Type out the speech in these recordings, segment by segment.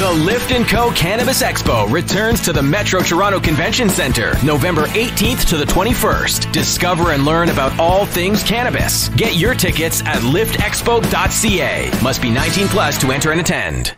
The Lift & Co. Cannabis Expo returns to the Metro Toronto Convention Center November 18th to the 21st. Discover and learn about all things cannabis. Get your tickets at liftexpo.ca. Must be 19 plus to enter and attend.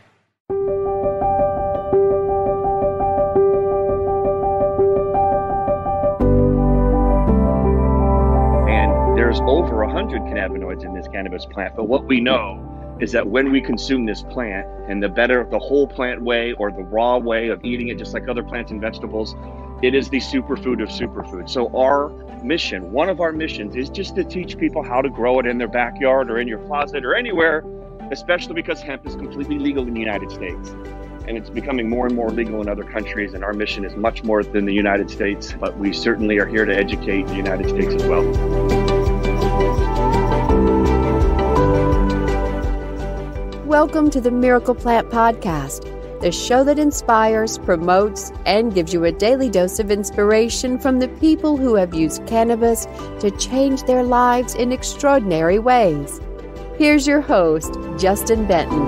And there's over 100 cannabinoids in this cannabis plant, but what we know is that when we consume this plant and the better the whole plant way or the raw way of eating it, just like other plants and vegetables, it is the superfood of superfood. So, our mission, one of our missions, is just to teach people how to grow it in their backyard or in your closet or anywhere, especially because hemp is completely legal in the United States. And it's becoming more and more legal in other countries. And our mission is much more than the United States, but we certainly are here to educate the United States as well. Welcome to the Miracle Plant Podcast, the show that inspires, promotes, and gives you a daily dose of inspiration from the people who have used cannabis to change their lives in extraordinary ways. Here's your host, Justin Benton.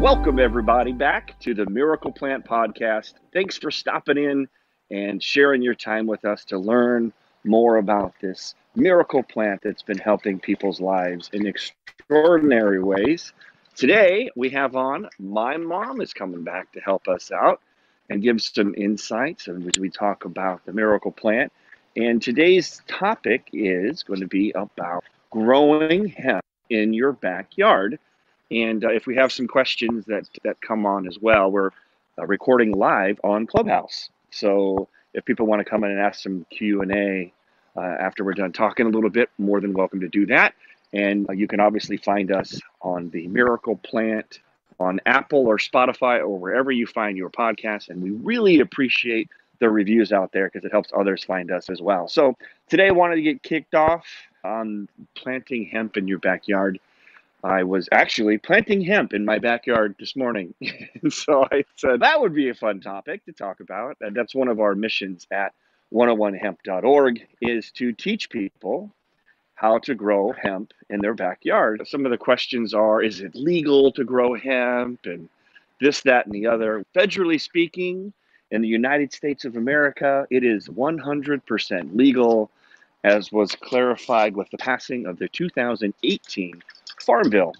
Welcome, everybody, back to the Miracle Plant Podcast. Thanks for stopping in and sharing your time with us to learn more about this miracle plant that's been helping people's lives in extraordinary extraordinary ways. Today, we have on my mom is coming back to help us out and give some insights and we talk about the miracle plant. And today's topic is going to be about growing hemp in your backyard. And uh, if we have some questions that, that come on as well, we're uh, recording live on Clubhouse. So if people want to come in and ask some Q&A uh, after we're done talking a little bit, more than welcome to do that. And uh, you can obviously find us on the Miracle Plant, on Apple or Spotify, or wherever you find your podcast. And we really appreciate the reviews out there because it helps others find us as well. So today I wanted to get kicked off on planting hemp in your backyard. I was actually planting hemp in my backyard this morning. so I said that would be a fun topic to talk about. And that's one of our missions at 101hemp.org is to teach people how to grow hemp in their backyard. Some of the questions are is it legal to grow hemp and this, that, and the other. Federally speaking, in the United States of America, it is 100% legal, as was clarified with the passing of the 2018 Farm Bill.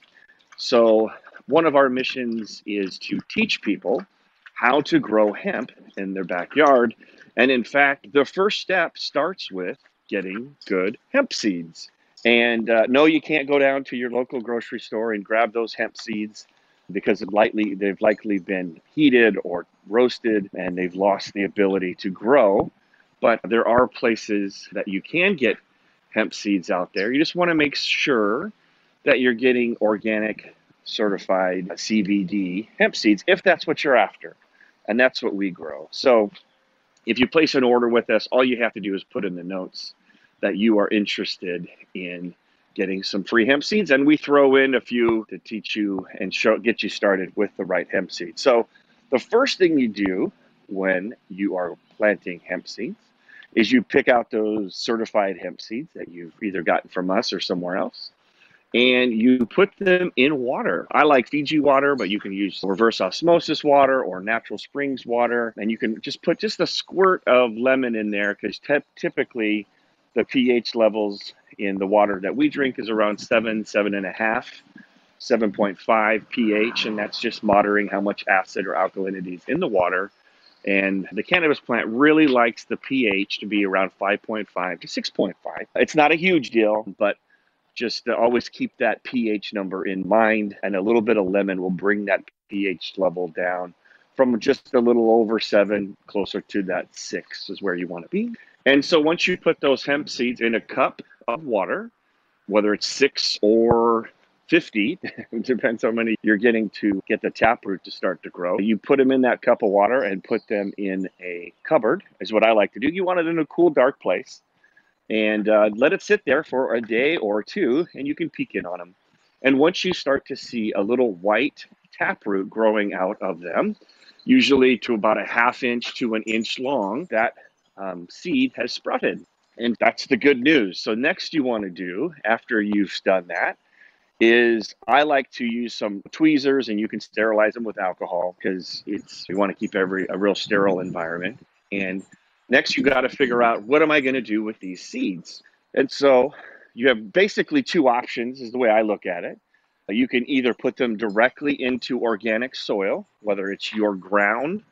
So, one of our missions is to teach people how to grow hemp in their backyard. And in fact, the first step starts with getting good hemp seeds. And uh, no, you can't go down to your local grocery store and grab those hemp seeds because likely, they've likely been heated or roasted and they've lost the ability to grow. But there are places that you can get hemp seeds out there. You just want to make sure that you're getting organic certified CBD hemp seeds if that's what you're after. And that's what we grow. So if you place an order with us, all you have to do is put in the notes that you are interested in getting some free hemp seeds. And we throw in a few to teach you and show, get you started with the right hemp seed. So the first thing you do when you are planting hemp seeds is you pick out those certified hemp seeds that you've either gotten from us or somewhere else and you put them in water. I like Fiji water, but you can use reverse osmosis water or natural springs water. And you can just put just a squirt of lemon in there because te- typically the pH levels in the water that we drink is around seven, seven and a half, 7.5 pH, and that's just monitoring how much acid or alkalinity is in the water. And the cannabis plant really likes the pH to be around 5.5 to 6.5. It's not a huge deal, but just always keep that pH number in mind. And a little bit of lemon will bring that pH level down from just a little over seven, closer to that six is where you want to be. And so once you put those hemp seeds in a cup of water, whether it's six or 50, depends how many you're getting to get the taproot to start to grow. You put them in that cup of water and put them in a cupboard, is what I like to do. You want it in a cool, dark place and uh, let it sit there for a day or two and you can peek in on them. And once you start to see a little white taproot growing out of them, usually to about a half inch to an inch long, that um, seed has sprouted. And that's the good news. So, next, you want to do after you've done that is I like to use some tweezers, and you can sterilize them with alcohol because it's we want to keep every a real sterile environment. And next, you got to figure out what am I going to do with these seeds. And so, you have basically two options, is the way I look at it. You can either put them directly into organic soil, whether it's your ground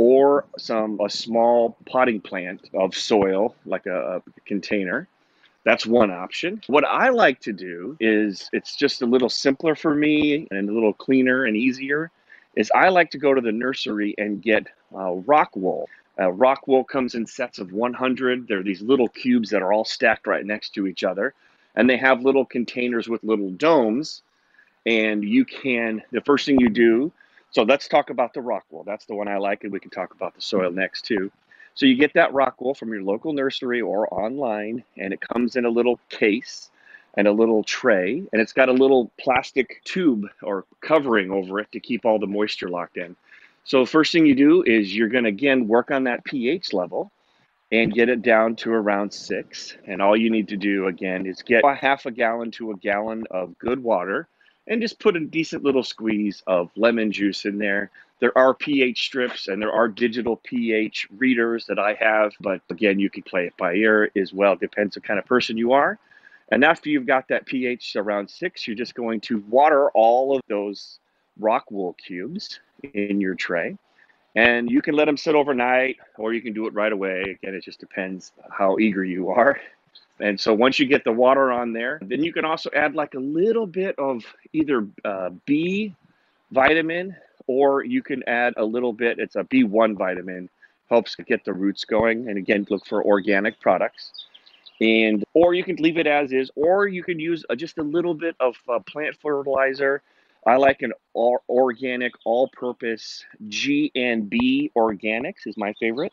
or some a small potting plant of soil like a, a container that's one option. What I like to do is it's just a little simpler for me and a little cleaner and easier. Is I like to go to the nursery and get uh, rock wool. Uh, rock wool comes in sets of 100. They're these little cubes that are all stacked right next to each other, and they have little containers with little domes. And you can the first thing you do so let's talk about the rock wool. That's the one I like, and we can talk about the soil next too. So you get that rock wool from your local nursery or online, and it comes in a little case and a little tray, and it's got a little plastic tube or covering over it to keep all the moisture locked in. So first thing you do is you're going to again work on that pH level and get it down to around six. And all you need to do again is get a half a gallon to a gallon of good water and just put a decent little squeeze of lemon juice in there. There are pH strips and there are digital pH readers that I have, but again, you can play it by ear as well. It depends what kind of person you are. And after you've got that pH around six, you're just going to water all of those rock wool cubes in your tray. And you can let them sit overnight or you can do it right away. Again, it just depends how eager you are and so once you get the water on there, then mm-hmm. you can also add like a little bit of either uh, B vitamin or you can add a little bit, it's a B1 vitamin, helps get the roots going. And again, look for organic products. And or you can leave it as is, or you can use a, uh, just a little bit of uh, plant fertilizer. I like an all organic, all purpose G and B organics is my favorite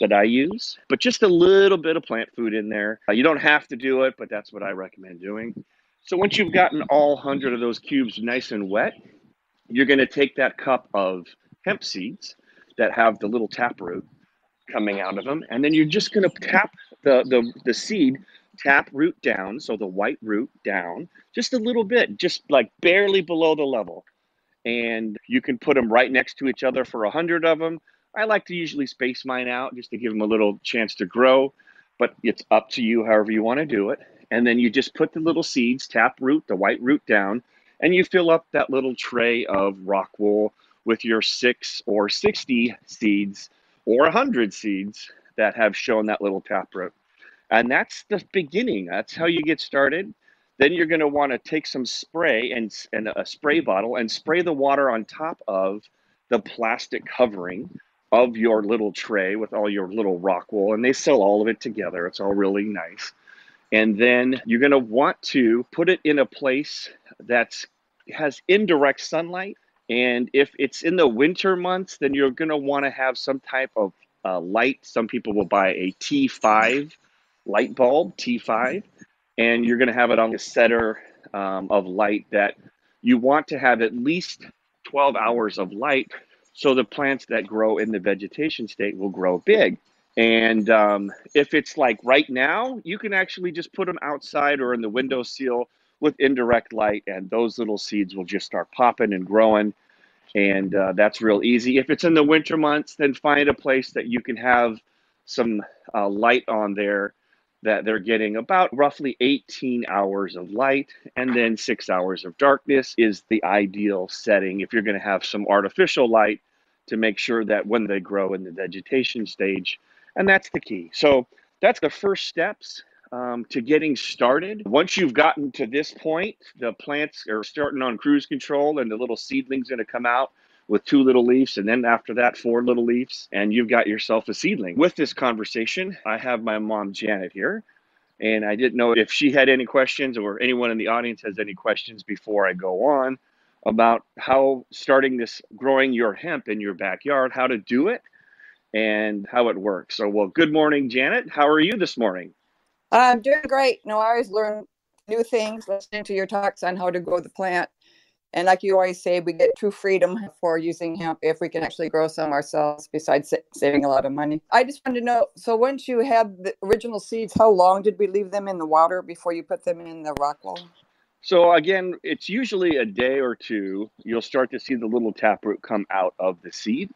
that I use, but just a little bit of plant food in there. Uh, you don't have to do it, but that's what I recommend doing. So once you've gotten all 100 of those cubes nice and wet, you're going to take that cup of hemp seeds that have the little taproot coming out of them, and then you're just going to tap the, the, the seed tap root down, so the white root down, just a little bit, just like barely below the level. And you can put them right next to each other for 100 of them. I like to usually space mine out just to give them a little chance to grow, but it's up to you however you want to do it. And then you just put the little seeds, tap root, the white root down, and you fill up that little tray of rock wool with your six or 60 seeds or 100 seeds that have shown that little tap root. And that's the beginning. That's how you get started. Then you're going to want to take some spray and, and a spray bottle and spray the water on top of the plastic covering of your little tray with all your little rock wool, and they sell all of it together. It's all really nice. And then you're going to want to put it in a place that's has indirect sunlight. And if it's in the winter months, then you're going to want to have some type of uh, light. Some people will buy a T5 light bulb, T5, and you're going to have it on a setter um, of light that you want to have at least 12 hours of light so the plants that grow in the vegetation state will grow big. And um, if it's like right now, you can actually just put them outside or in the window sill with indirect light, and those little seeds will just start popping and growing. And uh, that's real easy. If it's in the winter months, then find a place that you can have some uh, light on there that they're getting about roughly 18 hours of light and then six hours of darkness is the ideal setting if you're going to have some artificial light to make sure that when they grow in the vegetation stage, and that's the key. So that's the first steps um, to getting started. Once you've gotten to this point, the plants are starting on cruise control, and the little seedlings going to come out with two little leaves, and then after that, four little leaves, and you've got yourself a seedling. With this conversation, I have my mom Janet here, and I didn't know if she had any questions or anyone in the audience has any questions before I go on about how starting this growing your hemp in your backyard, how to do it, and how it works. So, well, good morning, Janet. How are you this morning? I'm doing great. You know, I always learn new things listening to your talks on how to grow the plant. And like you always say, we get true freedom for using hemp if we can actually grow some ourselves, besides saving a lot of money. I just wanted to know so, once you had the original seeds, how long did we leave them in the water before you put them in the rock wall? So again, it's usually a day or two, you'll start to see the little taproot come out of the seed.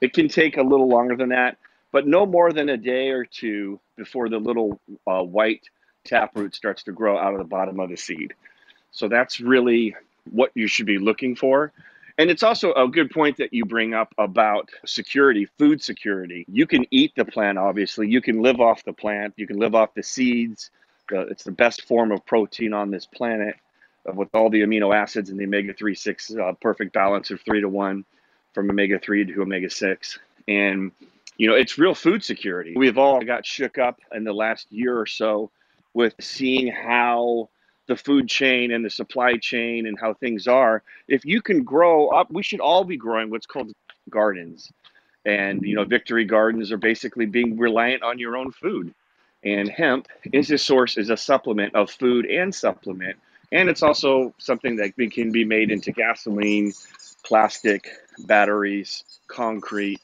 It can take a little longer than that, but no more than a day or two before the little uh, white taproot starts to grow out of the bottom of the seed. So that's really what you should be looking for. And it's also a good point that you bring up about security, food security. You can eat the plant, obviously. You can live off the plant. You can live off the seeds uh, it's the best form of protein on this planet uh, with all the amino acids and the omega-3 6 uh, perfect balance of 3 to 1 from omega-3 to omega-6 and you know it's real food security we've all got shook up in the last year or so with seeing how the food chain and the supply chain and how things are if you can grow up we should all be growing what's called gardens and you know victory gardens are basically being reliant on your own food and hemp is a source, is a supplement of food and supplement. And it's also something that can be made into gasoline, plastic, batteries, concrete.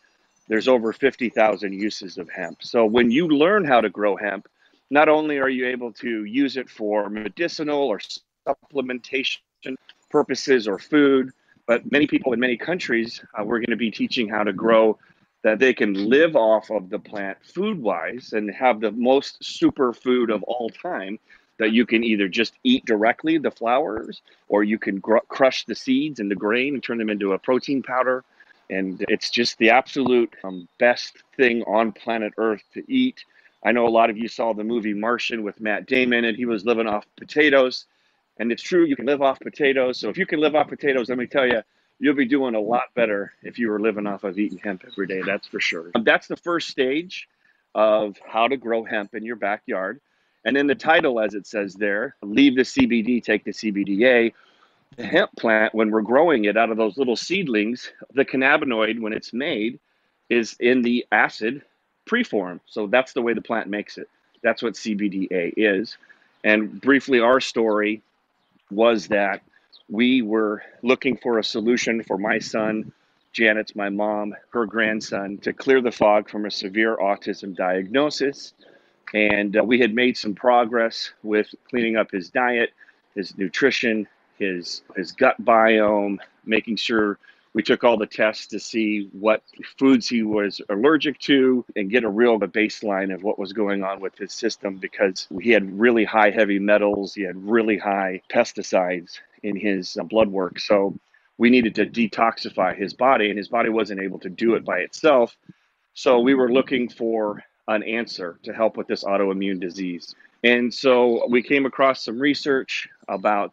There's over 50,000 uses of hemp. So when you learn how to grow hemp, not only are you able to use it for medicinal or supplementation purposes or food, but many people in many countries, uh, we're going to be teaching how to grow that they can live off of the plant food wise and have the most superfood of all time that you can either just eat directly the flowers or you can gr- crush the seeds and the grain and turn them into a protein powder and it's just the absolute um, best thing on planet earth to eat i know a lot of you saw the movie martian with matt damon and he was living off potatoes and it's true you can live off potatoes so if you can live off potatoes let me tell you you'll be doing a lot better if you were living off of eating hemp every day. That's for sure. Um, that's the first stage of how to grow hemp in your backyard. And in the title, as it says there, leave the CBD, take the CBDA. The hemp plant, when we're growing it out of those little seedlings, the cannabinoid, when it's made, is in the acid preform. So that's the way the plant makes it. That's what CBDA is. And briefly, our story was that we were looking for a solution for my son, Janet's my mom, her grandson, to clear the fog from a severe autism diagnosis. And uh, we had made some progress with cleaning up his diet, his nutrition, his, his gut biome, making sure we took all the tests to see what foods he was allergic to and get a real baseline of what was going on with his system because he had really high heavy metals, he had really high pesticides in his uh, blood work. So we needed to detoxify his body, and his body wasn't able to do it by itself. So we were looking for an answer to help with this autoimmune disease. And so we came across some research about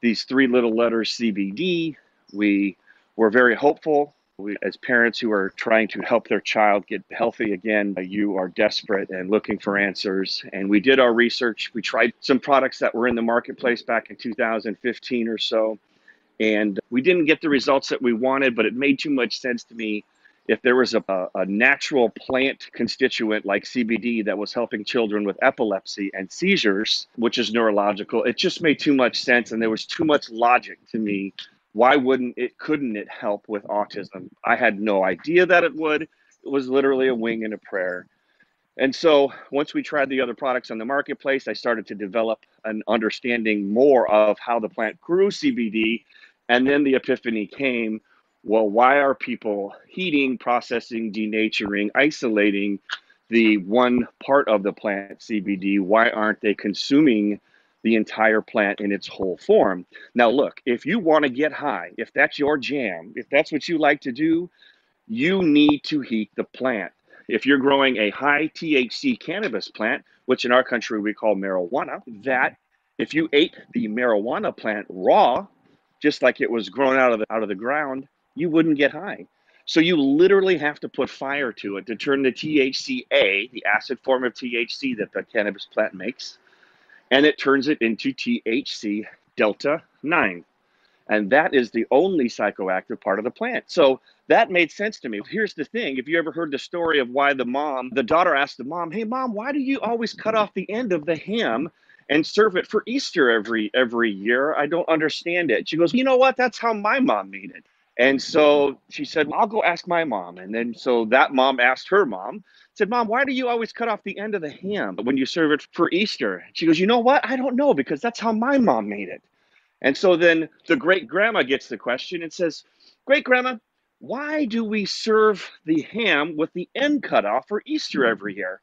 these three little letters CBD. We were very hopeful we, as parents who are trying to help their child get healthy again, uh, you are desperate and looking for answers. And we did our research. We tried some products that were in the marketplace back in 2015 or so. And we didn't get the results that we wanted, but it made too much sense to me if there was a, a, natural plant constituent like CBD that was helping children with epilepsy and seizures, which is neurological, it just made too much sense. And there was too much logic to me why wouldn't it couldn't it help with autism i had no idea that it would it was literally a wing and a prayer and so once we tried the other products on the marketplace i started to develop an understanding more of how the plant grew cbd and then the epiphany came well why are people heating processing denaturing isolating the one part of the plant cbd why aren't they consuming the entire plant in its whole form. Now, look, if you want to get high, if that's your jam, if that's what you like to do, you need to heat the plant. If you're growing a high THC cannabis plant, which in our country we call marijuana, that if you ate the marijuana plant raw, just like it was grown out of the, out of the ground, you wouldn't get high. So you literally have to put fire to it to turn the THCA, the acid form of THC that the cannabis plant makes, and it turns it into THC delta 9. And that is the only psychoactive part of the plant. So that made sense to me. Here's the thing if you ever heard the story of why the mom, the daughter asked the mom, Hey, mom, why do you always cut off the end of the ham? and serve it for Easter every every year. I don't understand it. She goes, "You know what? That's how my mom made it." And so she said, "I'll go ask my mom." And then so that mom asked her mom, said, Mom, why do you always cut off the end of the ham when you serve it for Easter? She goes, You know what? I don't know because that's how my mom made it. And so then the great grandma gets the question and says, Great grandma, why do we serve the ham with the end cut off for Easter every year?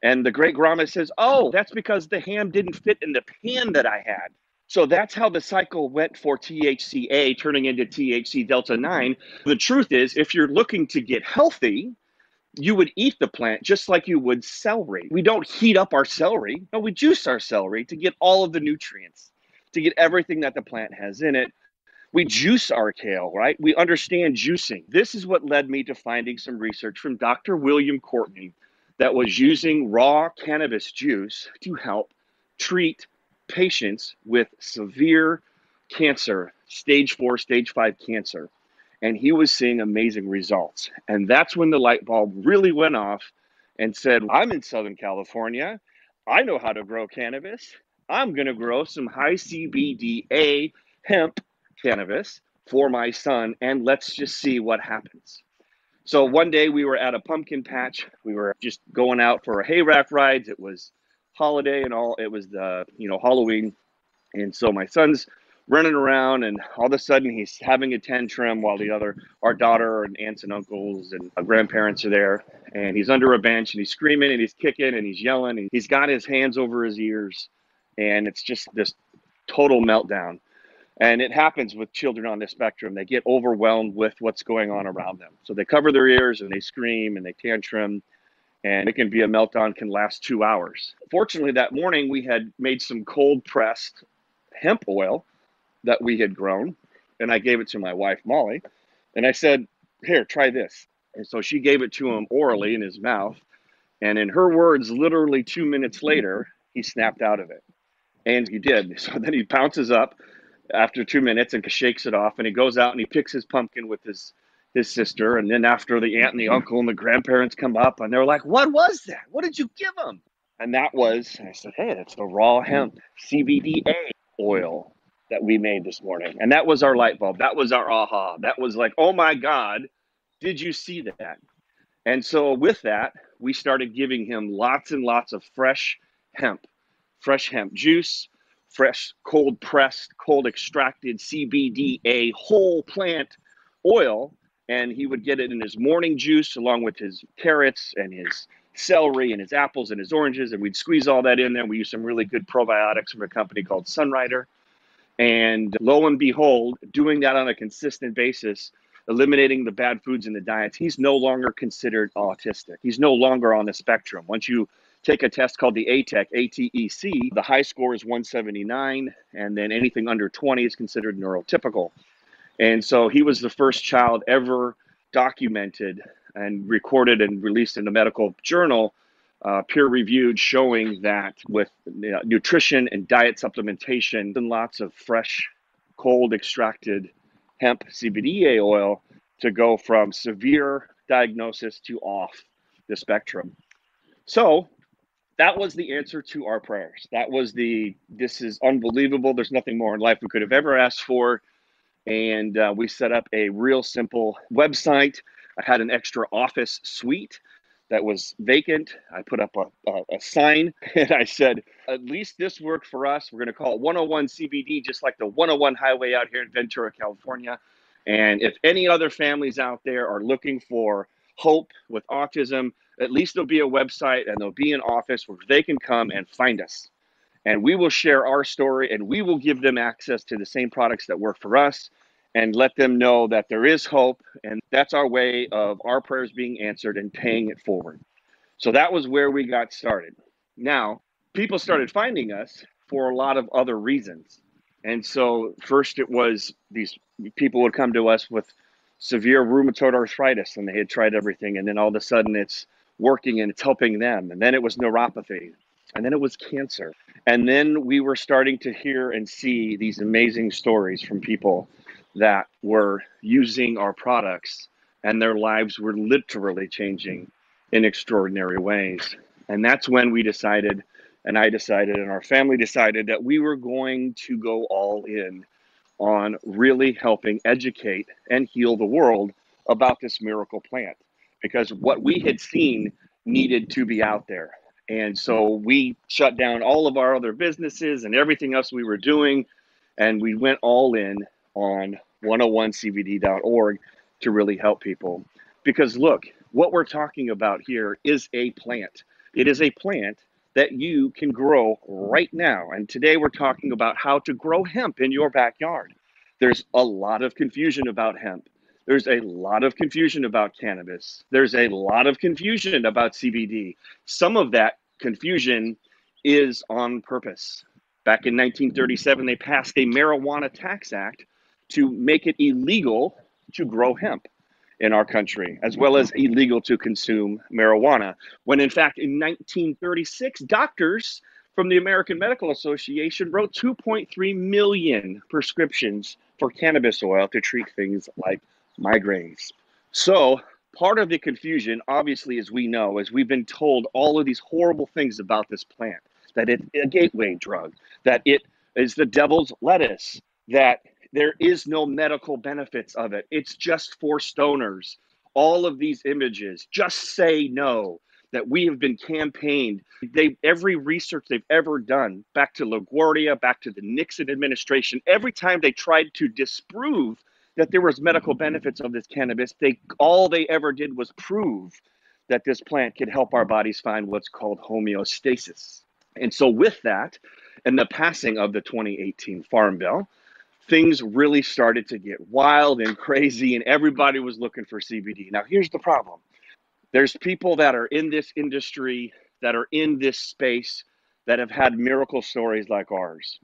And the great grandma says, Oh, that's because the ham didn't fit in the pan that I had. So that's how the cycle went for THCA turning into THC delta 9. The truth is, if you're looking to get healthy, you would eat the plant just like you would celery. We don't heat up our celery, no, we juice our celery to get all of the nutrients, to get everything that the plant has in it. We juice our kale, right? We understand juicing. This is what led me to finding some research from Dr. William Courtney that was using raw cannabis juice to help treat patients with severe cancer, stage four, stage five cancer and he was seeing amazing results. And that's when the light bulb really went off and said, I'm in Southern California. I know how to grow cannabis. I'm going to grow some high CBDA hemp cannabis for my son, and let's just see what happens. So one day we were at a pumpkin patch. We were just going out for hay rack rides. It was holiday and all. It was the uh, you know Halloween, and so my son's running around and all of a sudden he's having a tantrum while the other our daughter and aunts and uncles and uh, grandparents are there and he's under a bench and he's screaming and he's kicking and he's yelling and he's got his hands over his ears and it's just this total meltdown and it happens with children on the spectrum they get overwhelmed with what's going on around them so they cover their ears and they scream and they tantrum and it can be a meltdown can last two hours fortunately that morning we had made some cold pressed hemp oil that we had grown. And I gave it to my wife, Molly, and I said, Here, try this. And so she gave it to him orally in his mouth. And in her words, literally two minutes later, he snapped out of it. And he did. So then he pounces up after two minutes and shakes it off. And he goes out and he picks his pumpkin with his his sister. And then after the aunt and the uncle and the grandparents come up and they're like, What was that? What did you give him? And that was, I said, Hey, that's the raw hemp CBDA oil that we made this morning. And that was our light bulb. That was our aha. That was like, oh my God, did you see that? And so with that, we started giving him lots and lots of fresh hemp, fresh hemp juice, fresh cold pressed, cold extracted CBDA whole plant oil. And he would get it in his morning juice along with his carrots and his celery and his apples and his oranges. And we'd squeeze all that in there. We used some really good probiotics from a company called Sunrider and lo and behold, doing that on a consistent basis, eliminating the bad foods in the diets, he's no longer considered autistic. He's no longer on the spectrum. Once you take a test called the ATEC, ATEC, the high score is 179, and then anything under 20 is considered neurotypical. And so he was the first child ever documented and recorded and released in a medical journal uh, peer reviewed showing that with you know, nutrition and diet supplementation and lots of fresh, cold extracted hemp CBDA oil to go from severe diagnosis to off the spectrum. So that was the answer to our prayers. That was the this is unbelievable. There's nothing more in life we could have ever asked for. And uh, we set up a real simple website. I had an extra office suite that was vacant. I put up a, a, a sign and I said, at least this worked for us. We're going to call it 101 CBD, just like the 101 highway out here in Ventura, California. And if any other families out there are looking for hope with autism, at least there'll be a website and there'll be an office where they can come and find us. And we will share our story and we will give them access to the same products that work for us and let them know that there is hope. And that's our way of our prayers being answered and paying it forward. So that was where we got started. Now, people started finding us for a lot of other reasons. And so, first, it was these people would come to us with severe rheumatoid arthritis and they had tried everything. And then all of a sudden, it's working and it's helping them. And then it was neuropathy. And then it was cancer. And then we were starting to hear and see these amazing stories from people that were using our products and their lives were literally changing in extraordinary ways. And that's when we decided, and I decided, and our family decided that we were going to go all in on really helping educate and heal the world about this miracle plant because what we had seen needed to be out there. And so we shut down all of our other businesses and everything else we were doing. And we went all in on 101cbd.org to really help people. Because look, what we're talking about here is a plant. It is a plant that you can grow right now. And today we're talking about how to grow hemp in your backyard. There's a lot of confusion about hemp. There's a lot of confusion about cannabis. There's a lot of confusion about CBD. Some of that confusion is on purpose. Back in 1937, they passed a Marijuana Tax Act to make it illegal to grow hemp in our country, as well as illegal to consume marijuana. When in fact, in 1936, doctors from the American Medical Association wrote 2.3 million prescriptions for cannabis oil to treat things like migraines. So, part of the confusion, obviously, as we know, is we've been told all of these horrible things about this plant that it's a gateway drug, that it is the devil's lettuce, that there is no medical benefits of it. It's just for stoners. All of these images, just say no. That we have been campaigned. They every research they've ever done, back to LaGuardia, back to the Nixon administration, every time they tried to disprove that there was medical benefits of this cannabis. They all they ever did was prove that this plant could help our bodies find what's called homeostasis. And so with that and the passing of the 2018 Farm Bill, things really started to get wild and crazy and everybody was looking for CBD. Now here's the problem. There's people that are in this industry that are in this space that have had miracle stories like ours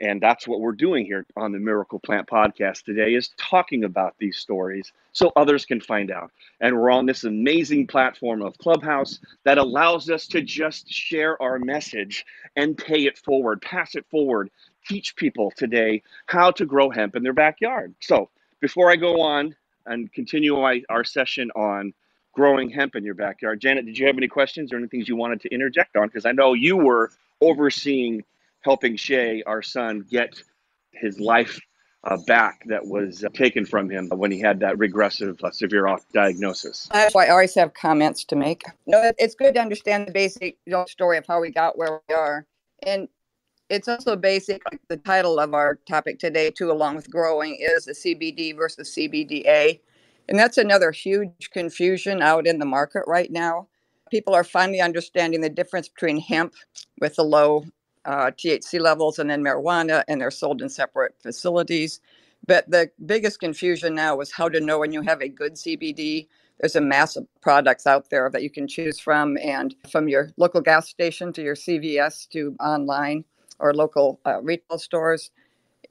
and that's what we're doing here on the miracle plant podcast today is talking about these stories so others can find out and we're on this amazing platform of clubhouse that allows us to just share our message and pay it forward pass it forward teach people today how to grow hemp in their backyard so before i go on and continue our session on growing hemp in your backyard janet did you have any questions or anything you wanted to interject on because i know you were overseeing helping Shay, our son, get his life uh, back that was uh, taken from him when he had that regressive uh, severe diagnosis. That's why I always have comments to make. No, it's good to understand the basic you know, story of how we got where we are, and it's also basic. Like the title of our topic today, too, along with growing, is the CBD versus CBDA, and that's another huge confusion out in the market right now. People are finally understanding the difference between hemp with the low uh, THC levels and then marijuana, and they're sold in separate facilities. But the biggest confusion now is how to know when you have a good CBD. There's a mass of products out there that you can choose from, and from your local gas station to your CVS to online or local uh, retail stores.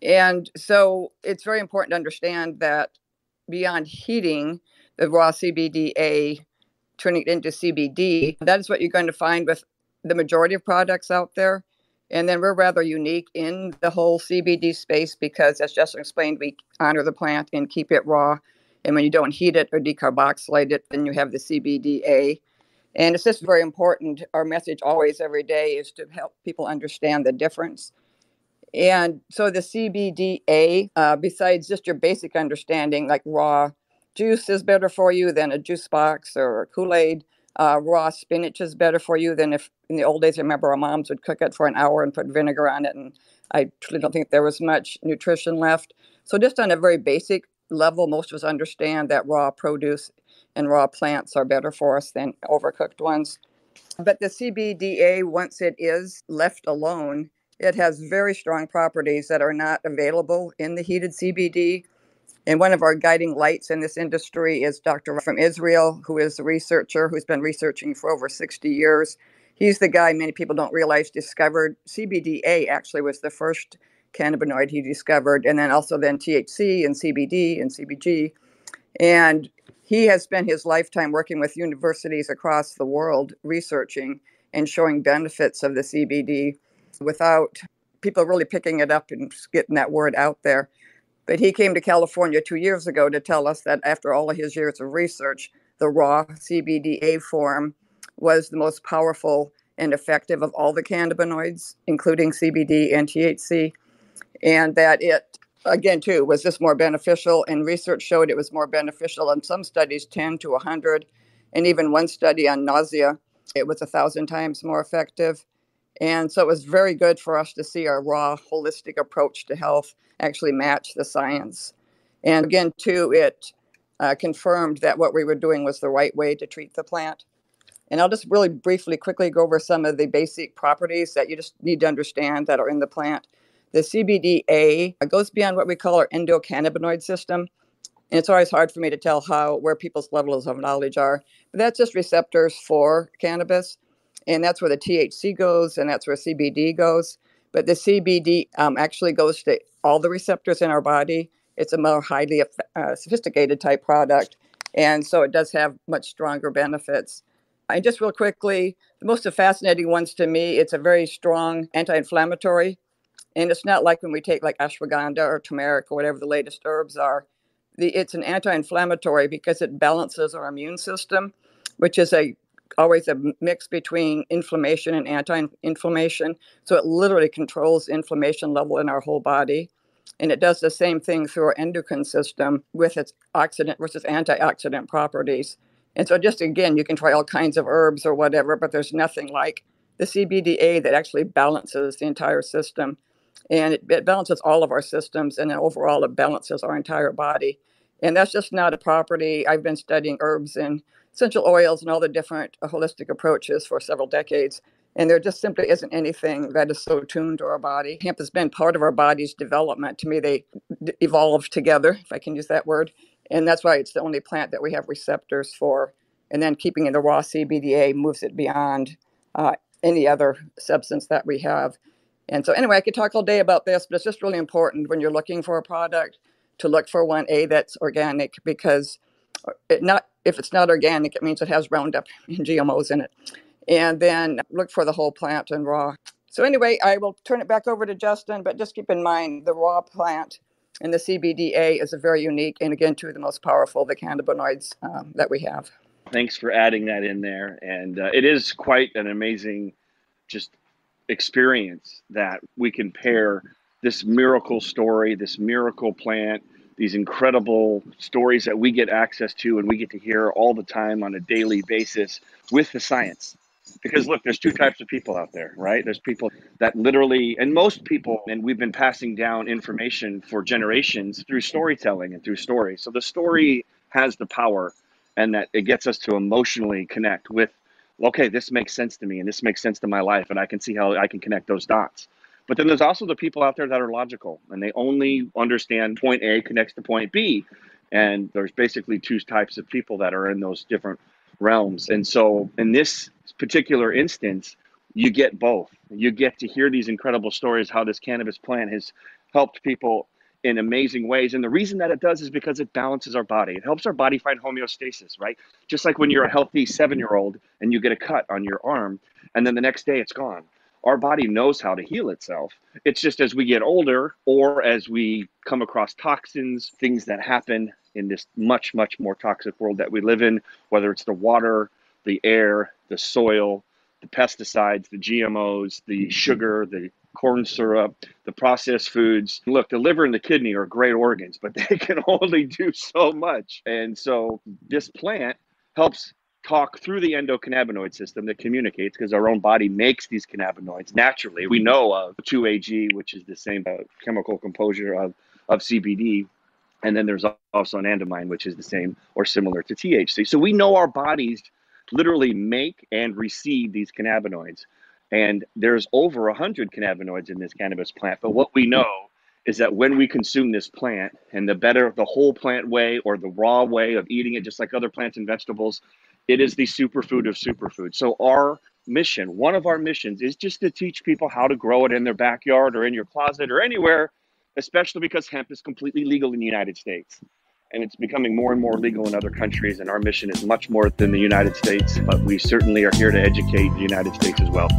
And so it's very important to understand that beyond heating the raw CBDA, turning it into CBD, that is what you're going to find with the majority of products out there. And then we're rather unique in the whole CBD space because, as Justin explained, we honor the plant and keep it raw. And when you don't heat it or decarboxylate it, then you have the CBDA. And it's just very important. Our message always, every day, is to help people understand the difference. And so the CBDA, uh, besides just your basic understanding, like raw juice is better for you than a juice box or Kool Aid uh, raw spinach is better for you than if in the old days. I remember our moms would cook it for an hour and put vinegar on it, and I truly don't think there was much nutrition left. So, just on a very basic level, most of us understand that raw produce and raw plants are better for us than overcooked ones. But the CBDA, once it is left alone, it has very strong properties that are not available in the heated CBD. And one of our guiding lights in this industry is Dr. from Israel, who is a researcher who's been researching for over 60 years. He's the guy many people don't realize discovered CBDA actually was the first cannabinoid he discovered, and then also then THC and CBD and CBG. And he has spent his lifetime working with universities across the world researching and showing benefits of the CBD without people really picking it up and getting that word out there. But he came to California two years ago to tell us that after all of his years of research, the raw CBDA form was the most powerful and effective of all the cannabinoids, including CBD and THC, and that it, again, too, was just more beneficial. And research showed it was more beneficial in some studies 10 to 100, and even one study on nausea, it was a thousand times more effective. And so it was very good for us to see our raw, holistic approach to health actually match the science. And again, too, it uh, confirmed that what we were doing was the right way to treat the plant. And I'll just really briefly, quickly go over some of the basic properties that you just need to understand that are in the plant. The CBDA goes beyond what we call our endocannabinoid system. And it's always hard for me to tell how where people's levels of knowledge are, but that's just receptors for cannabis and that's where the THC goes, and that's where CBD goes. But the CBD um, actually goes to all the receptors in our body. It's a more highly uh, sophisticated type product, and so it does have much stronger benefits. And just real quickly, the most fascinating ones to me, it's a very strong anti-inflammatory, and it's not like when we take like ashwagandha or turmeric or whatever the latest herbs are. The, it's an anti-inflammatory because it balances our immune system, which is a always a mix between inflammation and anti-inflammation. So it literally controls inflammation level in our whole body. And it does the same thing through our endocrine system with its oxidant versus antioxidant properties. And so just again, you can try all kinds of herbs or whatever, but there's nothing like the CBDA that actually balances the entire system. And it, it balances all of our systems and then overall it balances our entire body. And that's just not a property. I've been studying herbs and essential oils and all the different uh, holistic approaches for several decades. And there just simply isn't anything that is so tuned to our body. Hemp has been part of our body's development. To me, they d- evolved together, if I can use that word. And that's why it's the only plant that we have receptors for. And then keeping in the raw CBDA moves it beyond uh, any other substance that we have. And so, anyway, I could talk all day about this, but it's just really important when you're looking for a product to look for one, A, that's organic, because uh, it not if it's not organic, it means it has Roundup and GMOs in it. And then look for the whole plant and raw. So, anyway, I will turn it back over to Justin, but just keep in mind the raw plant and the CBDA is a very unique and, again, two of the most powerful, the cannabinoids um, that we have. Thanks for adding that in there. And uh, it is quite an amazing just experience that we can pair this miracle story, this miracle plant these incredible stories that we get access to and we get to hear all the time on a daily basis with the science. Because look, there's two types of people out there, right? There's people that literally, and most people, and we've been passing down information for generations through storytelling and through story. So the story has the power and that it gets us to emotionally connect with okay this makes sense to me and this makes sense to my life and i can see how i can connect those dots but then there's also the people out there that are logical and they only understand point A connects to point B. And there's basically two types of people that are in those different realms. And so in this particular instance, you get both. You get to hear these incredible stories how this cannabis plant has helped people in amazing ways. And the reason that it does is because it balances our body. It helps our body find homeostasis, right? Just like when you're a healthy seven year old and you get a cut on your arm, and then the next day it's gone our body knows how to heal itself. It's just as we get older or as we come across toxins, things that happen in this much, much more toxic world that we live in, whether it's the water, the air, the soil, the pesticides, the GMOs, the mm-hmm. sugar, the corn syrup, the processed foods. Look, the liver and the kidney are great organs, but they can only do so much. And so this plant helps talk through the endocannabinoid system that communicates because our own body makes these cannabinoids naturally. We know of 2AG, which is the same uh, chemical composure of, of CBD. And then there's also an andamine, which is the same or similar to THC. So we know our bodies literally make and receive these cannabinoids. And there's over 100 cannabinoids in this cannabis plant. But what we know is that when we consume this plant, and the better the whole plant way or the raw way of eating it, just like other plants and vegetables, it is the superfood of superfood. So our mission, one of our missions is just to teach people how to grow it in their backyard or in your closet or anywhere, especially because hemp is completely legal in the United States. And it's becoming more and more legal in other countries. And our mission is much more than the United States, but we certainly are here to educate the United States as well.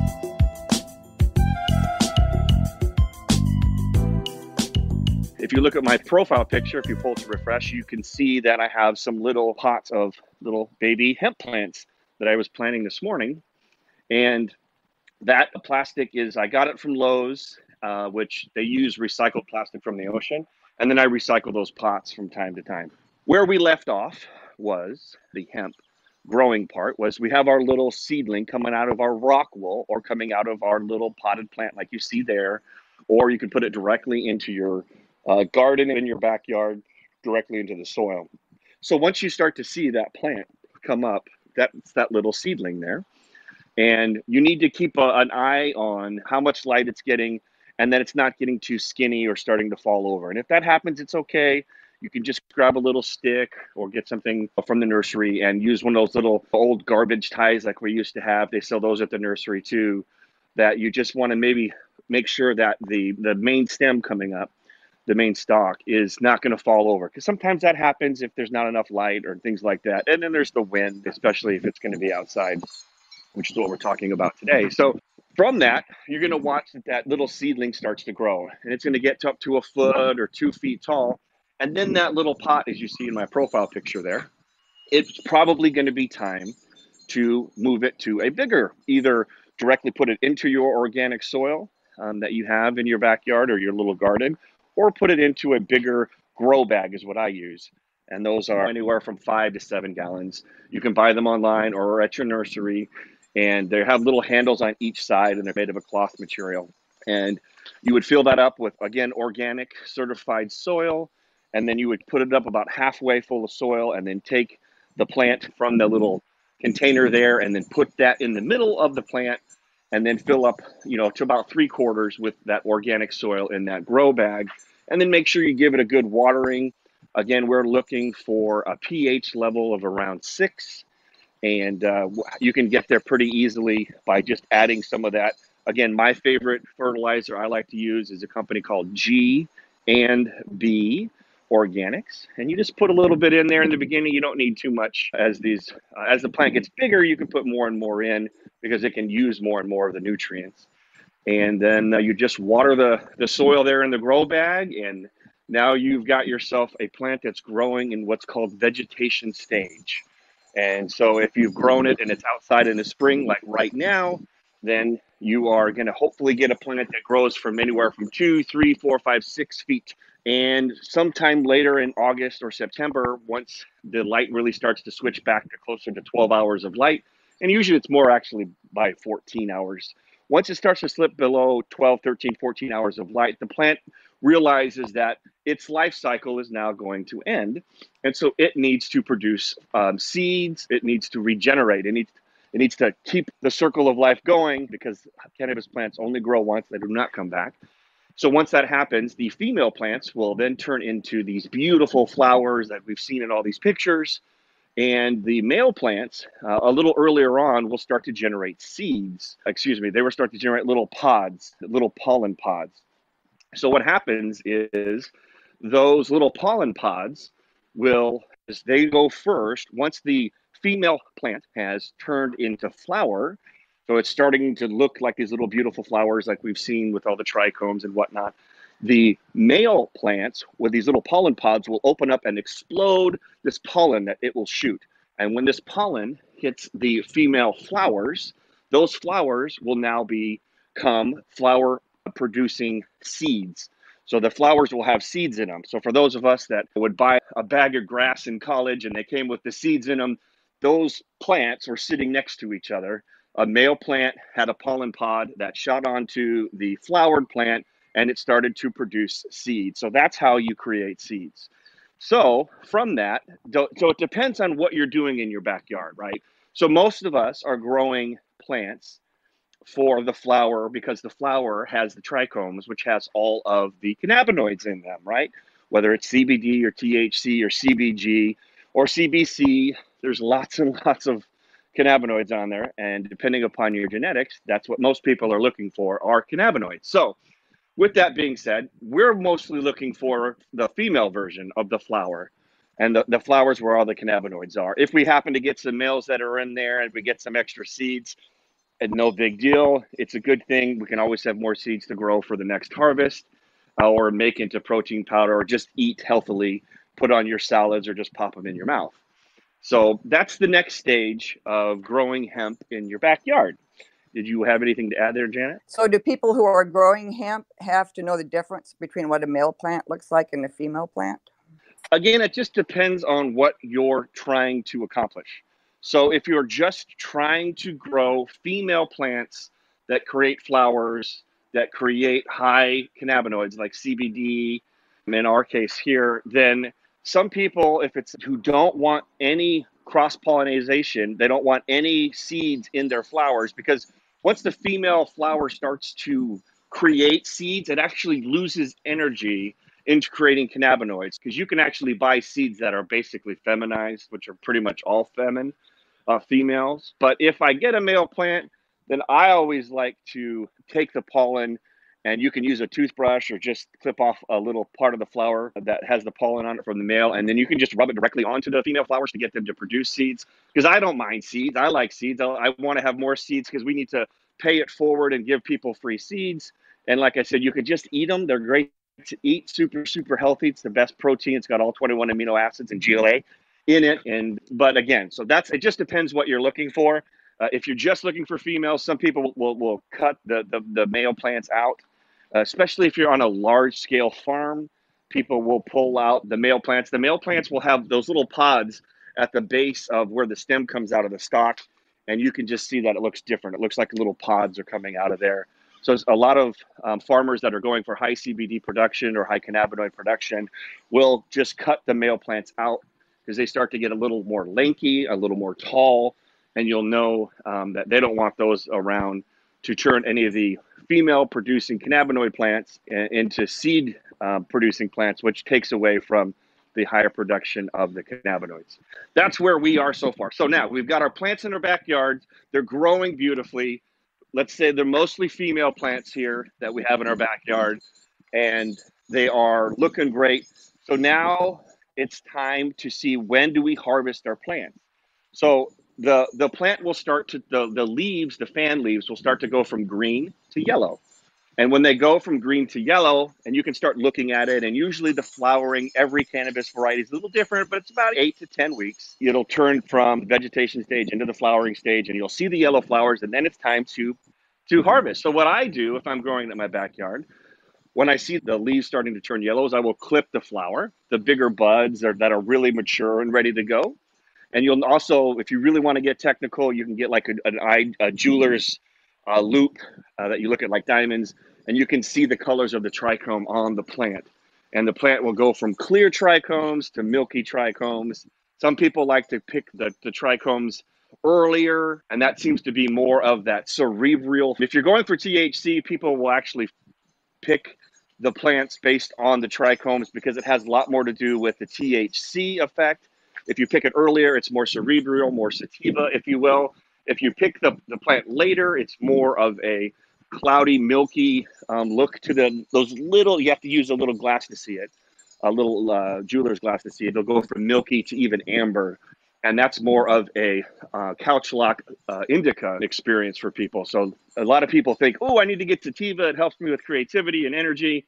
If you look at my profile picture, if you pull to refresh, you can see that I have some little pots of little baby hemp plants that I was planting this morning. And that plastic is, I got it from Lowe's, uh, which they use recycled plastic from the ocean. And then I recycle those pots from time to time. Where we left off was the hemp growing part was we have our little seedling coming out of our rock wool or coming out of our little potted plant like you see there or you can put it directly into your uh, garden in your backyard directly into the soil. So once you start to see that plant come up, that's that little seedling there. And you need to keep a, an eye on how much light it's getting and that it's not getting too skinny or starting to fall over. And if that happens, it's okay. You can just grab a little stick or get something from the nursery and use one of those little old garbage ties like we used to have. They sell those at the nursery too. That you just want to maybe make sure that the, the main stem coming up the main stock is not going to fall over because sometimes that happens if there's not enough light or things like that. And then there's the wind, especially if it's going to be outside, which is what we're talking about today. So from that, you're going to watch that, that little seedling starts to grow and it's going to get up to a foot or two feet tall. And then that little pot, as you see in my profile picture there, it's probably going to be time to move it to a bigger, either directly put it into your organic soil um, that you have in your backyard or your little garden, or put it into a bigger grow bag is what I use. And those are anywhere from five to seven gallons. You can buy them online or at your nursery. And they have little handles on each side and they're made of a cloth material. And you would fill that up with, again, organic certified soil. And then you would put it up about halfway full of soil and then take the plant from the little container there and then put that in the middle of the plant and then fill up, you know, to about three quarters with that organic soil in that grow bag and then make sure you give it a good watering. Again, we're looking for a pH level of around six, and uh, you can get there pretty easily by just adding some of that. Again, my favorite fertilizer I like to use is a company called G and B organics and you just put a little bit in there in the beginning you don't need too much as these uh, as the plant gets bigger you can put more and more in because it can use more and more of the nutrients and then uh, you just water the, the soil there in the grow bag and now you've got yourself a plant that's growing in what's called vegetation stage and so if you've grown it and it's outside in the spring like right now then you are going to hopefully get a plant that grows from anywhere from two three four five six feet and sometime later in august or september once the light really starts to switch back to closer to 12 hours of light and usually it's more actually by 14 hours once it starts to slip below 12, 13, 14 hours of light, the plant realizes that its life cycle is now going to end. And so it needs to produce um, seeds, it needs to regenerate, it needs, it needs to keep the circle of life going because cannabis plants only grow once, they do not come back. So once that happens, the female plants will then turn into these beautiful flowers that we've seen in all these pictures. And the male plants, uh, a little earlier on, will start to generate seeds. Excuse me, they will start to generate little pods, little pollen pods. So, what happens is those little pollen pods will, as they go first, once the female plant has turned into flower, so it's starting to look like these little beautiful flowers like we've seen with all the trichomes and whatnot the male plants with these little pollen pods will open up and explode this pollen that it will shoot. And when this pollen hits the female flowers, those flowers will now become flower producing seeds. So the flowers will have seeds in them. So for those of us that would buy a bag of grass in college and they came with the seeds in them, those plants were sitting next to each other. A male plant had a pollen pod that shot onto the flowered plant and it started to produce seed. So that's how you create seeds. So from that, so it depends on what you're doing in your backyard, right? So most of us are growing plants for the flower because the flower has the trichomes, which has all of the cannabinoids in them, right? Whether it's CBD or THC or CBG or CBC, there's lots and lots of cannabinoids on there. And depending upon your genetics, that's what most people are looking for are cannabinoids. So with that being said, we're mostly looking for the female version of the flower. And the, the flowers where all the cannabinoids are. If we happen to get some males that are in there and we get some extra seeds, and no big deal. It's a good thing. We can always have more seeds to grow for the next harvest uh, or make into protein powder or just eat healthily, put on your salads or just pop them in your mouth. So that's the next stage of growing hemp in your backyard. Did you have anything to add there, Janet? So, do people who are growing hemp have to know the difference between what a male plant looks like and a female plant? Again, it just depends on what you're trying to accomplish. So, if you're just trying to grow female plants that create flowers that create high cannabinoids like CBD, in our case here, then some people, if it's who don't want any cross pollination. They don't want any seeds in their flowers because once the female flower starts to create seeds, it actually loses energy into creating cannabinoids because you can actually buy seeds that are basically feminized, which are pretty much all feminine uh, females. But if I get a male plant, then I always like to take the pollen and you can use a toothbrush or just clip off a little part of the flower that has the pollen on it from the male and then you can just rub it directly onto the female flowers to get them to produce seeds because i don't mind seeds i like seeds i, I want to have more seeds because we need to pay it forward and give people free seeds and like i said you could just eat them they're great to eat super super healthy it's the best protein it's got all 21 amino acids and gla in it and but again so that's it just depends what you're looking for uh, if you're just looking for females, some people will, will, will cut the, the, the, male plants out especially if you're on a large scale farm. People will pull out the male plants. The male plants will have those little pods at the base of where the stem comes out of the stalk, and you can just see that it looks different. It looks like little pods are coming out of there. So a lot of um, farmers that are going for high CBD production or high cannabinoid production will just cut the male plants out because they start to get a little more lanky, a little more tall, and you'll know um, that they don't want those around to turn any of the female producing cannabinoid plants into seed um, producing plants, which takes away from the higher production of the cannabinoids. That's where we are so far. So now we've got our plants in our backyards. They're growing beautifully. Let's say they're mostly female plants here that we have in our backyard, and they are looking great. So now it's time to see when do we harvest our plants. So the the plant will start to the, the leaves the fan leaves will start to go from green to yellow and when they go from green to yellow and you can start looking at it and usually the flowering every cannabis variety is a little different but it's about eight to ten weeks it'll turn from vegetation stage into the flowering stage and you'll see the yellow flowers and then it's time to to harvest so what i do if i'm growing in my backyard when I see the leaves starting to turn yellows, I will clip the flower, the bigger buds are, that are really mature and ready to go. And you'll also, if you really want to get technical, you can get like a, an eye, a jeweler's uh, loop uh, that you look at like diamonds, and you can see the colors of the trichome on the plant. And the plant will go from clear trichomes to milky trichomes. Some people like to pick the, the trichomes earlier, and that seems to be more of that cerebral. If you're going for THC, people will actually pick the plants based on the trichomes because it has a lot more to do with the THC effect if you pick it earlier, it's more cerebral, more sativa, if you will. If you pick the, the plant later, it's more of a cloudy, milky um, look to the those little. You have to use a little glass to see it, a little uh, jeweler's glass to see it. They'll go from milky to even amber, and that's more of a uh, couch lock uh, indica experience for people. So a lot of people think, oh, I need to get sativa. It helps me with creativity and energy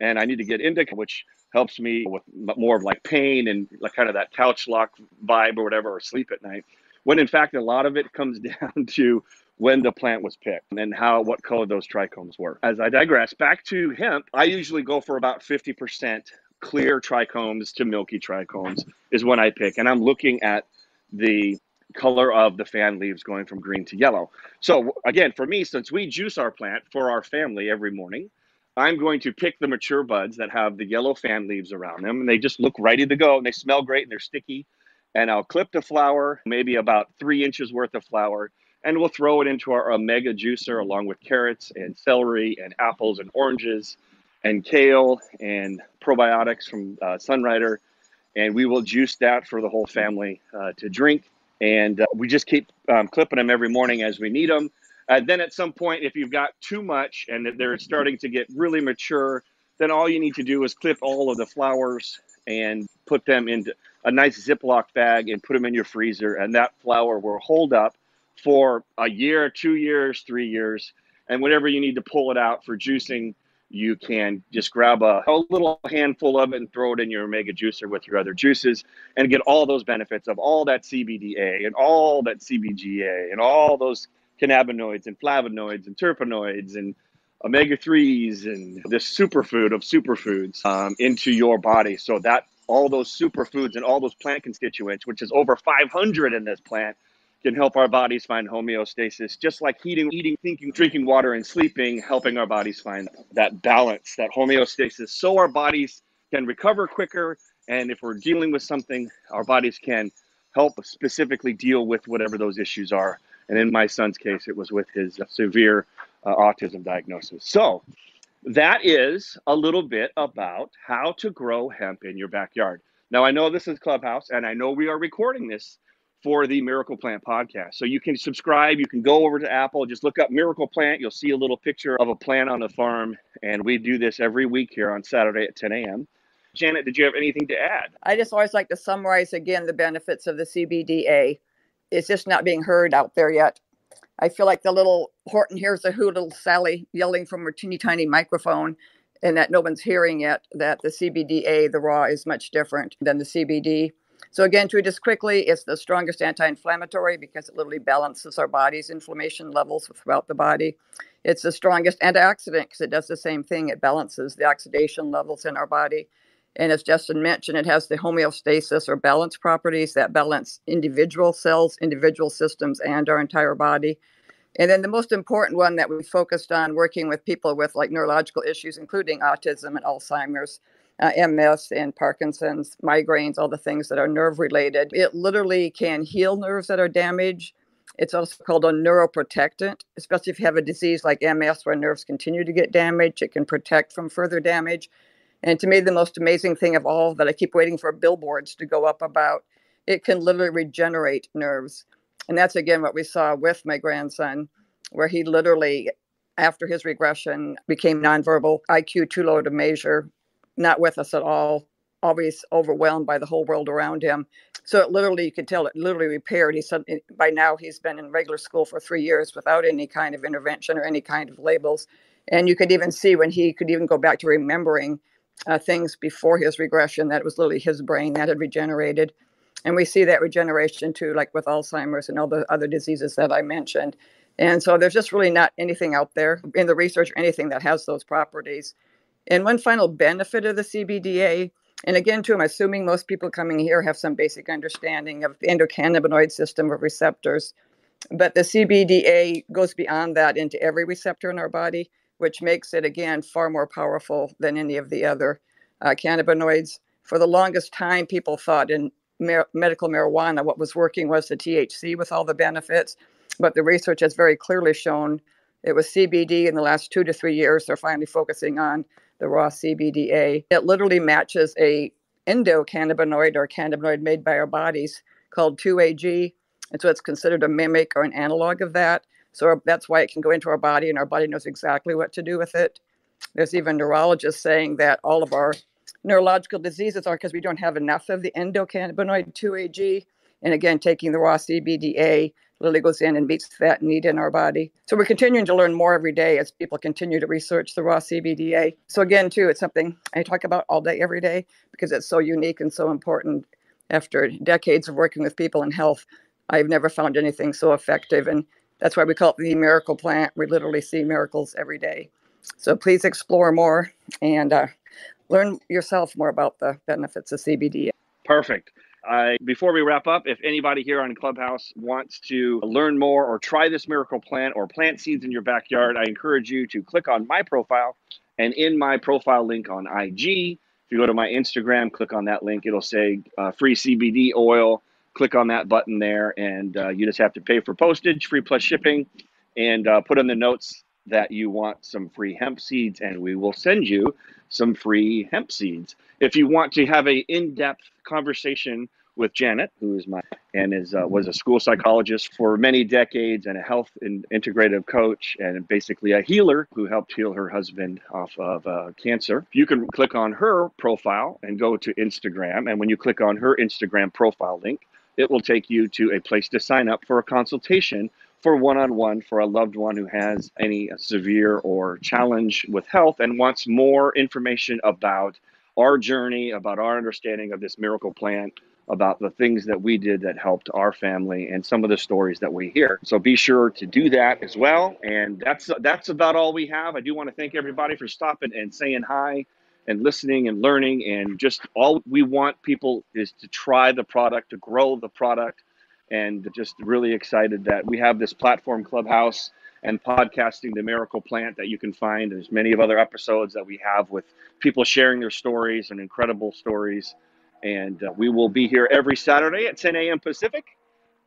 and I need to get Indica, which helps me with more of like pain and like kind of that couch lock vibe or whatever, or sleep at night. When in fact, a lot of it comes down to when the plant was picked and how what color those trichomes were. As I digress, back to hemp, I usually go for about 50% clear trichomes to milky trichomes is when I pick, and I'm looking at the color of the fan leaves going from green to yellow. So again, for me, since we juice our plant for our family every morning, I'm going to pick the mature buds that have the yellow fan leaves around them, and they just look ready to go, and they smell great, and they're sticky. And I'll clip the flower, maybe about three inches worth of flower, and we'll throw it into our omega juicer along with carrots and celery and apples and oranges and kale and probiotics from uh, Sunrider. And we will juice that for the whole family uh, to drink. And uh, we just keep um, clipping them every morning as we need them. Uh, then at some point, if you've got too much and they're starting to get really mature, then all you need to do is clip all of the flowers and put them into a nice Ziploc bag and put them in your freezer. And that flower will hold up for a year, two years, three years. And whenever you need to pull it out for juicing, you can just grab a, a, little handful of it and throw it in your omega juicer with your other juices and get all those benefits of all that CBDA and all that CBGA and all those cannabinoids and flavonoids and terpenoids and omega 3s and this superfood of superfoods um, into your body. So that all those superfoods and all those plant constituents, which is over 500 in this plant, can help our bodies find homeostasis, just like heating, eating, thinking, drinking water, and sleeping, helping our bodies find that balance, that homeostasis, so our bodies can recover quicker. And if we're dealing with something, our bodies can help specifically deal with whatever those issues are and in my son's case, it was with his uh, severe uh, autism diagnosis. So that is a little bit about how to grow hemp in your backyard. Now, I know this is Clubhouse, and I know we are recording this for the Miracle Plant podcast. So you can subscribe, you can go over to Apple, just look up Miracle Plant. You'll see a little picture of a plant on a farm. And we do this every week here on Saturday at 10 a.m. Janet, did you have anything to add? I just always like to summarize again the benefits of the CBDA is just not being heard out there yet. I feel like the little Horton hears a who little Sally yelling from her teeny tiny microphone, and that no one's hearing yet that the CBDA, the raw, is much different than the CBD. So, again, to just quickly, it's the strongest anti inflammatory because it literally balances our body's inflammation levels throughout the body. It's the strongest antioxidant because it does the same thing, it balances the oxidation levels in our body. And as Justin mentioned, it has the homeostasis or balance properties that balance individual cells, individual systems, and our entire body. And then the most important one that we focused on working with people with like neurological issues, including autism and Alzheimer's, uh, MS and Parkinson's, migraines, all the things that are nerve related. It literally can heal nerves that are damaged. It's also called a neuroprotectant, especially if you have a disease like MS where nerves continue to get damaged. It can protect from further damage and to me, the most amazing thing of all that I keep waiting for billboards to go up about it can literally regenerate nerves. And that's again what we saw with my grandson, where he literally, after his regression, became nonverbal, IQ too low to measure, not with us at all, always overwhelmed by the whole world around him. So it literally, you could tell it literally repaired. He said by now he's been in regular school for three years without any kind of intervention or any kind of labels. And you could even see when he could even go back to remembering uh, things before his regression that was literally his brain that had regenerated. And we see that regeneration too, like with Alzheimer's and all the other diseases that I mentioned. And so there's just really not anything out there in the research or anything that has those properties. And one final benefit of the CBDA, and again, too, I'm assuming most people coming here have some basic understanding of the endocannabinoid system of receptors. But the CBDA goes beyond that into every receptor in our body which makes it again far more powerful than any of the other uh, cannabinoids. For the longest time, people thought in mar- medical marijuana what was working was the THC with all the benefits, but the research has very clearly shown it was CBD in the last two to three years. They're finally focusing on the raw CBDA. It literally matches a endocannabinoid or cannabinoid made by our bodies called 2AG. And so it's considered a mimic or an analog of that. So that's why it can go into our body, and our body knows exactly what to do with it. There's even neurologists saying that all of our neurological diseases are because we don't have enough of the endocannabinoid 2AG. And again, taking the raw CBDA literally goes in and meets that need in our body. So we're continuing to learn more every day as people continue to research the raw CBDA. So again, too, it's something I talk about all day, every day, because it's so unique and so important. After decades of working with people in health, I've never found anything so effective and that's why we call it the miracle plant. We literally see miracles every day. So please explore more and uh, learn yourself more about the benefits of CBD. Perfect. Uh, before we wrap up, if anybody here on Clubhouse wants to learn more or try this miracle plant or plant seeds in your backyard, I encourage you to click on my profile and in my profile link on IG. If you go to my Instagram, click on that link, it'll say uh, free CBD oil click on that button there, and uh, you just have to pay for postage, free plus shipping, and uh, put in the notes that you want some free hemp seeds, and we will send you some free hemp seeds. If you want to have a in-depth conversation with Janet, who is my and is uh, was a school psychologist for many decades and a health and integrative coach and basically a healer who helped heal her husband off of uh, cancer. You can click on her profile and go to Instagram, and when you click on her Instagram profile link, it will take you to a place to sign up for a consultation for one on one for a loved one who has any severe or challenge with health and wants more information about our journey, about our understanding of this miracle plan, about the things that we did that helped our family and some of the stories that we hear. So be sure to do that as well. And that's that's about all we have. I do want to thank everybody for stopping and saying hi and listening and learning and just all we want people is to try the product to grow the product and just really excited that we have this platform clubhouse and podcasting the miracle plant that you can find there's many of other episodes that we have with people sharing their stories and incredible stories and uh, we will be here every saturday at 10 a.m pacific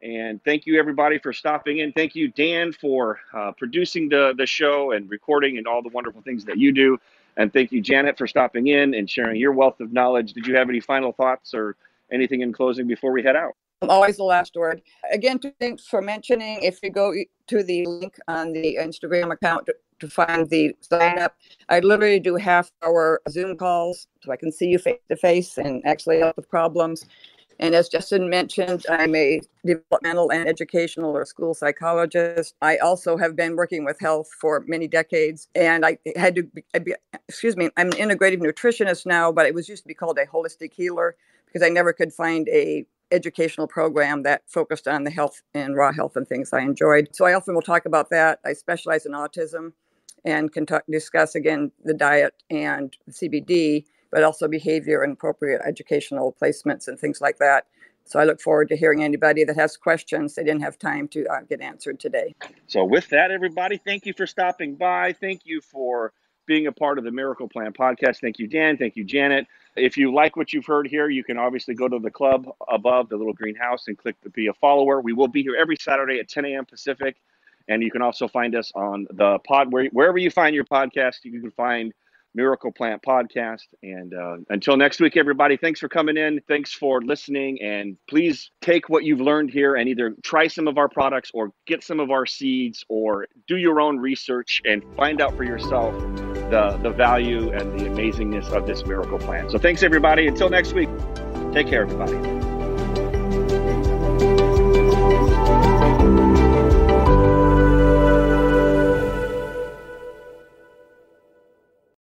and thank you everybody for stopping in thank you dan for uh, producing the, the show and recording and all the wonderful things that you do and thank you, Janet, for stopping in and sharing your wealth of knowledge. Did you have any final thoughts or anything in closing before we head out? Always the last word. Again, thanks for mentioning. If you go to the link on the Instagram account to find the sign up, I literally do half hour Zoom calls so I can see you face to face and actually help with problems. And as Justin mentioned, I'm a developmental and educational or school psychologist. I also have been working with health for many decades. And I had to, be, be, excuse me, I'm an integrative nutritionist now, but it was used to be called a holistic healer because I never could find a educational program that focused on the health and raw health and things I enjoyed. So I often will talk about that. I specialize in autism and can talk, discuss again the diet and CBD but also behavior and appropriate educational placements and things like that. So I look forward to hearing anybody that has questions they didn't have time to uh, get answered today. So, with that, everybody, thank you for stopping by. Thank you for being a part of the Miracle Plan podcast. Thank you, Dan. Thank you, Janet. If you like what you've heard here, you can obviously go to the club above the little greenhouse and click to be a follower. We will be here every Saturday at 10 a.m. Pacific. And you can also find us on the pod, wherever you find your podcast, you can find Miracle Plant podcast. And uh, until next week, everybody, thanks for coming in. Thanks for listening. And please take what you've learned here and either try some of our products or get some of our seeds or do your own research and find out for yourself the, the value and the amazingness of this miracle plant. So thanks, everybody. Until next week, take care, everybody.